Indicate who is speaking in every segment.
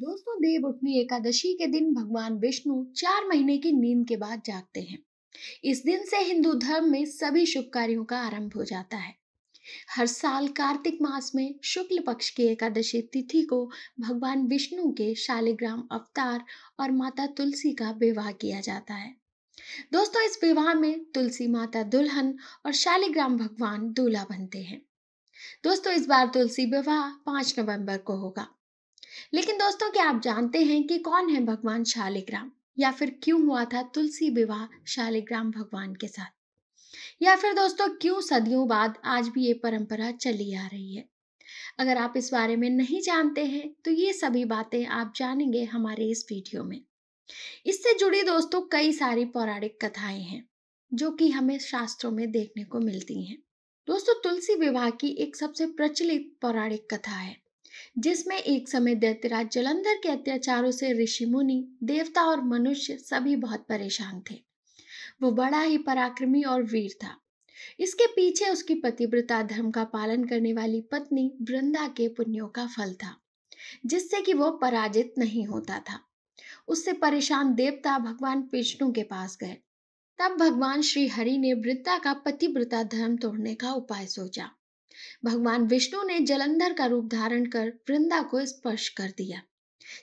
Speaker 1: दोस्तों देव उठनी एकादशी के दिन भगवान विष्णु चार महीने की नींद के बाद जागते हैं इस दिन से हिंदू धर्म में सभी शुभ कार्यों का आरंभ हो जाता है हर साल कार्तिक मास में शुक्ल पक्ष की एकादशी तिथि को भगवान विष्णु के शालिग्राम अवतार और माता तुलसी का विवाह किया जाता है दोस्तों इस विवाह में तुलसी माता दुल्हन और शालिग्राम भगवान दूल्हा बनते हैं दोस्तों इस बार तुलसी विवाह पांच नवंबर को होगा लेकिन दोस्तों क्या आप जानते हैं कि कौन है भगवान शालिग्राम या फिर क्यों हुआ था तुलसी विवाह शालिग्राम भगवान के साथ या फिर दोस्तों क्यों सदियों बाद आज भी ये परंपरा चली आ रही है अगर आप इस बारे में नहीं जानते हैं तो ये सभी बातें आप जानेंगे हमारे इस वीडियो में इससे जुड़ी दोस्तों कई सारी पौराणिक कथाएं हैं जो कि हमें शास्त्रों में देखने को मिलती हैं दोस्तों तुलसी विवाह की एक सबसे प्रचलित पौराणिक कथा है जिसमें एक समय दैत्यराज जलंधर के अत्याचारों से ऋषि मुनि देवता और मनुष्य सभी बहुत परेशान थे वो बड़ा ही पराक्रमी और वीर था इसके पीछे उसकी पतिव्रता धर्म का पालन करने वाली पत्नी वृंदा के पुण्यों का फल था जिससे कि वो पराजित नहीं होता था उससे परेशान देवता भगवान विष्णु के पास गए तब भगवान श्री हरि ने वृद्धा का पतिव्रता धर्म तोड़ने का उपाय सोचा भगवान विष्णु ने जलंधर का रूप धारण कर वृंदा को स्पर्श कर दिया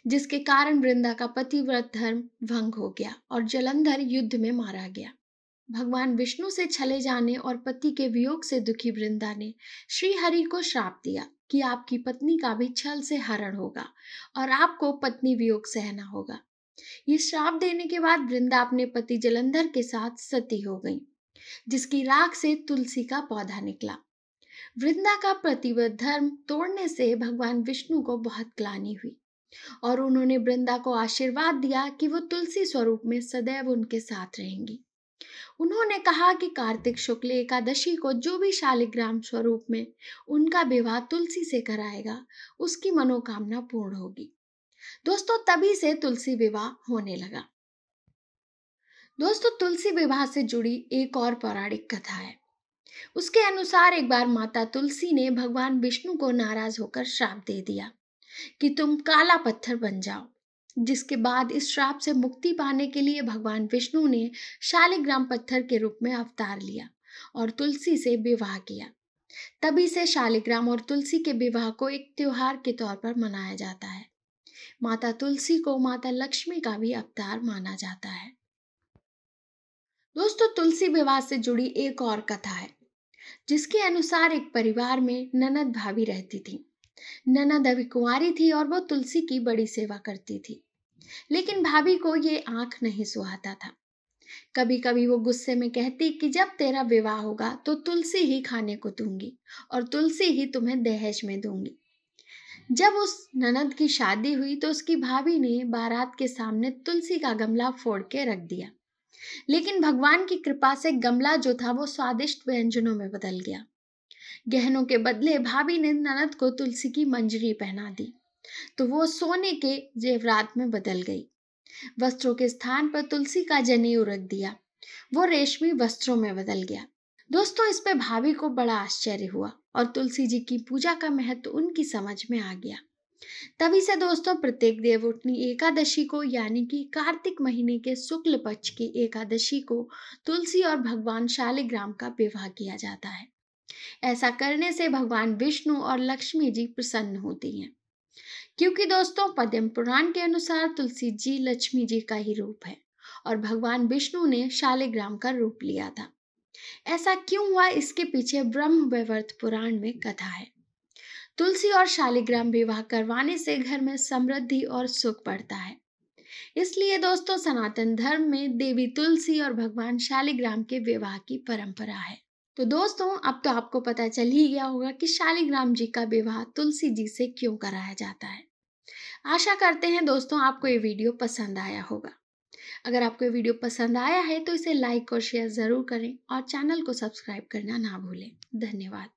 Speaker 1: जिसके कारण वृंदा का पतिव्रत धर्म भंग हो गया और जलंधर युद्ध में मारा गया भगवान विष्णु से छले जाने और पति के वियोग से दुखी वृंदा ने श्री हरि को श्राप दिया कि आपकी पत्नी का भी छल से हरण होगा और आपको पत्नी वियोग सहना होगा ये श्राप देने के बाद वृंदा अपने पति जलंधर के साथ सती हो गई जिसकी राख से तुलसी का पौधा निकला वृंदा का प्रतिबद्ध धर्म तोड़ने से भगवान विष्णु को बहुत ग्लानी हुई और उन्होंने वृंदा को आशीर्वाद दिया कि वो तुलसी स्वरूप में सदैव उनके साथ रहेंगी उन्होंने कहा कि कार्तिक शुक्ल एकादशी को जो भी शालिग्राम स्वरूप में उनका विवाह तुलसी से कराएगा उसकी मनोकामना पूर्ण होगी दोस्तों तभी से तुलसी विवाह होने लगा दोस्तों तुलसी विवाह से जुड़ी एक और पौराणिक कथा है उसके अनुसार एक बार माता तुलसी ने भगवान विष्णु को नाराज होकर श्राप दे दिया कि तुम काला पत्थर बन जाओ जिसके बाद इस श्राप से मुक्ति पाने के लिए भगवान विष्णु ने शालिग्राम पत्थर के रूप में अवतार लिया और तुलसी से विवाह किया तभी से शालिग्राम और तुलसी के विवाह को एक त्योहार के तौर पर मनाया जाता है माता तुलसी को माता लक्ष्मी का भी अवतार माना जाता है दोस्तों तुलसी विवाह से जुड़ी एक और कथा है जिसके अनुसार एक परिवार में ननद भाभी रहती थी ननद अभी कुंवारी थी और वो तुलसी की बड़ी सेवा करती थी लेकिन भाभी को ये आंख नहीं सुहाता था कभी कभी वो गुस्से में कहती कि जब तेरा विवाह होगा तो तुलसी ही खाने को दूंगी और तुलसी ही तुम्हें दहेज में दूंगी जब उस ननद की शादी हुई तो उसकी भाभी ने बारात के सामने तुलसी का गमला फोड़ के रख दिया लेकिन भगवान की कृपा से गमला जो था वो स्वादिष्ट व्यंजनों में बदल गया गहनों के बदले भाभी ने ननद को तुलसी की मंजरी पहना दी तो वो सोने के जेवरात में बदल गई वस्त्रों के स्थान पर तुलसी का जनेऊ रख दिया वो रेशमी वस्त्रों में बदल गया दोस्तों इस पे भाभी को बड़ा आश्चर्य हुआ और तुलसी जी की पूजा का महत्व उनकी समझ में आ गया तभी से दोस्तों प्रत्येक देवउठनी एकादशी को यानी कि कार्तिक महीने के शुक्ल पक्ष की एकादशी को तुलसी और भगवान शालिग्राम का विवाह किया जाता है ऐसा करने से भगवान विष्णु और लक्ष्मी जी प्रसन्न होती हैं क्योंकि दोस्तों पद्म पुराण के अनुसार तुलसी जी लक्ष्मी जी का ही रूप है और भगवान विष्णु ने शालिग्राम का रूप लिया था ऐसा क्यों हुआ इसके पीछे ब्रह्म वैवर्त पुराण में कथा है तुलसी और शालिग्राम विवाह करवाने से घर में समृद्धि और सुख बढ़ता है इसलिए दोस्तों सनातन धर्म में देवी तुलसी और भगवान शालिग्राम के विवाह की परंपरा है तो दोस्तों अब तो आपको पता चल ही गया होगा कि शालिग्राम जी का विवाह तुलसी जी से क्यों कराया जाता है आशा करते हैं दोस्तों आपको ये वीडियो पसंद आया होगा अगर आपको ये वीडियो पसंद आया है तो इसे लाइक और शेयर ज़रूर करें और चैनल को सब्सक्राइब करना ना भूलें धन्यवाद